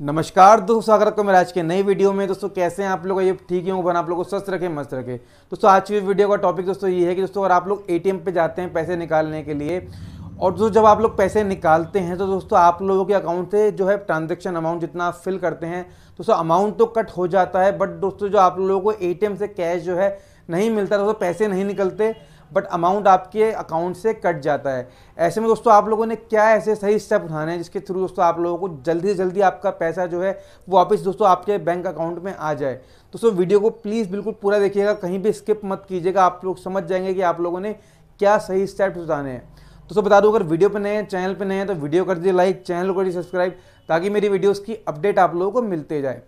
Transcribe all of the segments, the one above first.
नमस्कार दोस्तों स्वागत है आज के नई वीडियो में दोस्तों कैसे हैं आप लोग ये ठीक ही होगा आप लोग को स्वस्थ रखें मस्त रखें दोस्तों आज की वीडियो का टॉपिक दोस्तों ये है कि दोस्तों अगर आप लोग एटीएम पे जाते हैं पैसे निकालने के लिए और दोस्तों जब आप लोग पैसे निकालते हैं तो दोस्तों आप लोगों के अकाउंट से जो है ट्रांजेक्शन अमाउंट जितना आप फिल करते हैं दोस्तों अमाउंट तो कट हो जाता है बट दोस्तों जो आप लोगों को ए से कैश जो है नहीं मिलता दोस्तों पैसे नहीं निकलते बट अमाउंट आपके अकाउंट से कट जाता है ऐसे में दोस्तों आप लोगों ने क्या ऐसे सही स्टेप उठाने हैं जिसके थ्रू दोस्तों आप लोगों को जल्दी से जल्दी आपका पैसा जो है वापस दोस्तों आपके बैंक अकाउंट में आ जाए दोस्तों वीडियो को प्लीज़ बिल्कुल पूरा देखिएगा कहीं भी स्किप मत कीजिएगा आप लोग समझ जाएंगे कि आप लोगों ने क्या सही स्टेप्स उठाने हैं दोस्तों बता दूँ अगर वीडियो पर नए हैं चैनल पर नए हैं तो वीडियो कर दीजिए लाइक चैनल कर दीजिए सब्सक्राइब ताकि मेरी वीडियोज़ की अपडेट आप लोगों को मिलते जाए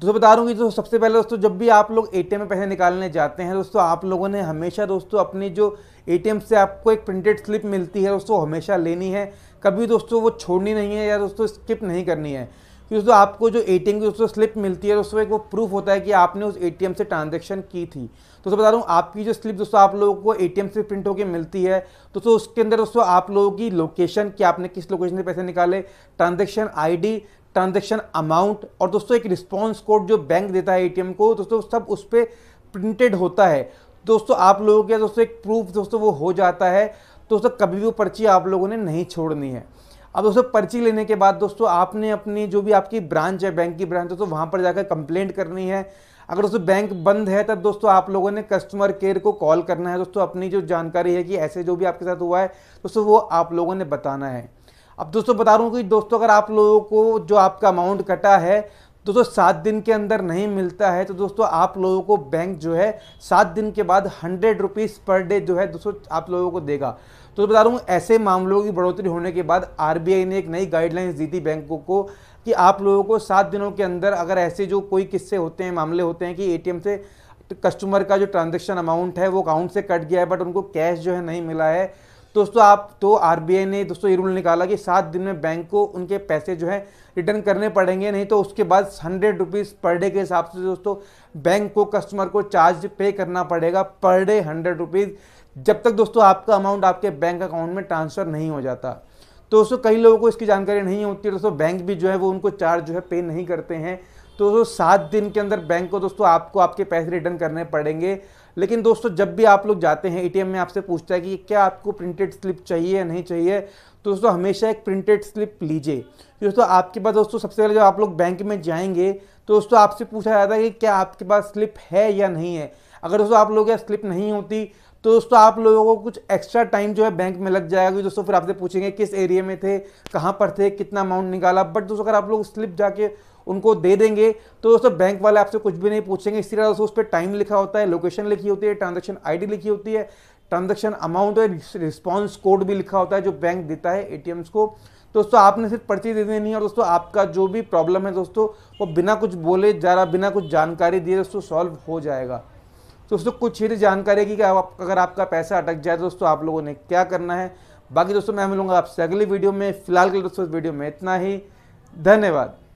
दोस्तों बता रहा कि तो सबसे पहले दोस्तों जब भी आप लोग एटीएम में पैसे निकालने जाते हैं दोस्तों आप लोगों ने हमेशा दोस्तों अपनी जो एटीएम से आपको एक प्रिंटेड स्लिप मिलती है दोस्तों हमेशा लेनी है कभी दोस्तों वो छोड़नी नहीं है या दोस्तों स्किप नहीं करनी है कि दोस्तों आपको जो ए की दोस्तों स्लिप मिलती है दोस्तों एक वो प्रूफ होता है कि आपने उस ए से ट्रांजेक्शन की थी दोस्तों बता रहा हूँ आपकी जो स्लिप दोस्तों आप लोगों को ए से प्रिंट होकर मिलती है दोस्तों उसके अंदर दोस्तों आप लोगों की लोकेशन कि आपने किस लोकेशन से पैसे निकाले ट्रांजेक्शन आई ट्रांजेक्शन अमाउंट और दोस्तों एक रिस्पॉन्स कोड जो बैंक देता है एटीएम को दोस्तों सब उस पर प्रिंटेड होता है दोस्तों आप लोगों के दोस्तों एक प्रूफ दोस्तों वो हो जाता है दोस्तों कभी भी वो पर्ची आप लोगों ने नहीं छोड़नी है अब दोस्तों पर्ची लेने के बाद दोस्तों आपने अपनी जो भी आपकी ब्रांच है बैंक की ब्रांच दोस्तों वहाँ पर जाकर कंप्लेंट करनी है अगर दोस्तों बैंक बंद है तब दोस्तों आप लोगों ने कस्टमर केयर को कॉल करना है दोस्तों अपनी जो जानकारी है कि ऐसे जो भी आपके साथ हुआ है दोस्तों वो आप लोगों ने बताना है अब दोस्तों बता रहा हूँ कि दोस्तों अगर आप लोगों को जो आपका अमाउंट कटा है दोस्तों सात दिन के अंदर नहीं मिलता है तो दोस्तों आप लोगों को बैंक जो है सात दिन के बाद हंड्रेड रुपीज़ पर डे जो है दोस्तों आप लोगों को देगा तो बता रहा हूँ ऐसे मामलों की बढ़ोतरी होने के बाद आरबीआई ने एक नई गाइडलाइंस दी थी बैंकों को कि आप लोगों को सात दिनों के अंदर अगर ऐसे जो कोई किस्से होते हैं मामले होते हैं कि ए से कस्टमर का जो ट्रांजेक्शन अमाउंट है वो अकाउंट से कट गया है बट उनको कैश जो है नहीं मिला है दोस्तों आप तो आर ने दोस्तों ये रूल निकाला कि सात दिन में बैंक को उनके पैसे जो है रिटर्न करने पड़ेंगे नहीं तो उसके बाद हंड्रेड रुपीज़ पर डे के हिसाब से दोस्तों बैंक को कस्टमर को चार्ज पे करना पड़ेगा पर डे हंड्रेड रुपीज़ जब तक दोस्तों आपका अमाउंट आपके बैंक अकाउंट में ट्रांसफ़र नहीं हो जाता तो दोस्तों कई लोगों को इसकी जानकारी नहीं होती दोस्तों बैंक भी जो है वो उनको चार्ज जो है पे नहीं करते हैं तो, दोस्तों सात दिन के अंदर बैंक को दोस्तों आपको आपके पैसे रिटर्न करने पड़ेंगे लेकिन दोस्तों जब भी आप लोग जाते हैं एटीएम में आपसे पूछता है कि क्या आपको प्रिंटेड स्लिप चाहिए या नहीं चाहिए तो दोस्तों हमेशा एक प्रिंटेड स्लिप लीजिए दोस्तों आपके पास दोस्तों सबसे पहले जब आप लोग बैंक में जाएंगे तो दोस्तों आपसे पूछा जाता है कि क्या आपके पास स्लिप है या नहीं है अगर दोस्तों आप लोग स्लिप नहीं होती तो दोस्तों आप लोगों को कुछ एक्स्ट्रा टाइम जो है बैंक में लग जाएगा क्योंकि दोस्तों फिर आपसे पूछेंगे किस एरिया में थे कहाँ पर थे कितना अमाउंट निकाला बट दोस्तों अगर आप लोग स्लिप जाके उनको दे देंगे तो दोस्तों बैंक वाले आपसे कुछ भी नहीं पूछेंगे इसी तरह दोस्तों उस पर टाइम लिखा होता है लोकेशन लिखी होती है ट्रांजेक्शन आई लिखी होती है ट्रांजेक्शन अमाउंट और रिस्पॉन्स कोड भी लिखा होता है जो बैंक देता है ए को दोस्तों आपने सिर्फ पर्ची दे देनी है और दोस्तों आपका जो भी प्रॉब्लम है दोस्तों वो बिना कुछ बोले जा रहा बिना कुछ जानकारी दिए दोस्तों सॉल्व हो जाएगा तो दोस्तों कुछ ही जानकारी की कि आप अगर आपका पैसा अटक जाए तो दोस्तों आप लोगों ने क्या करना है बाकी दोस्तों मैं मिलूंगा आपसे अगली वीडियो में फिलहाल के लिए दोस्तों वीडियो में इतना ही धन्यवाद